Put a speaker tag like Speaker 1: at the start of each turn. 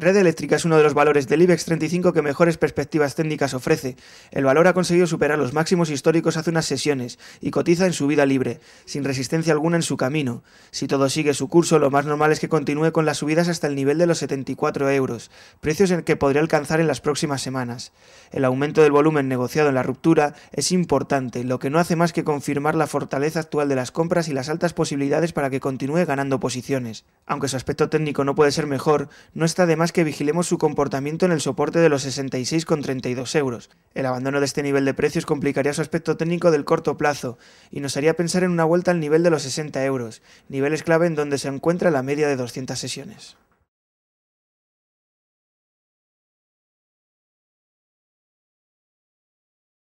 Speaker 1: Red Eléctrica es uno de los valores del IBEX 35 que mejores perspectivas técnicas ofrece. El valor ha conseguido superar los máximos históricos hace unas sesiones y cotiza en su vida libre, sin resistencia alguna en su camino. Si todo sigue su curso, lo más normal es que continúe con las subidas hasta el nivel de los 74 euros, precios en que podría alcanzar en las próximas semanas. El aumento del volumen negociado en la ruptura es importante, lo que no hace más que confirmar la fortaleza actual de las compras y las altas posibilidades para que continúe ganando posiciones. Aunque su aspecto técnico no puede ser mejor, no está de más que vigilemos su comportamiento en el soporte de los 66,32 euros. El abandono de este nivel de precios complicaría su aspecto técnico del corto plazo y nos haría pensar en una vuelta al nivel de los 60 euros, niveles clave en donde se encuentra la media de 200 sesiones.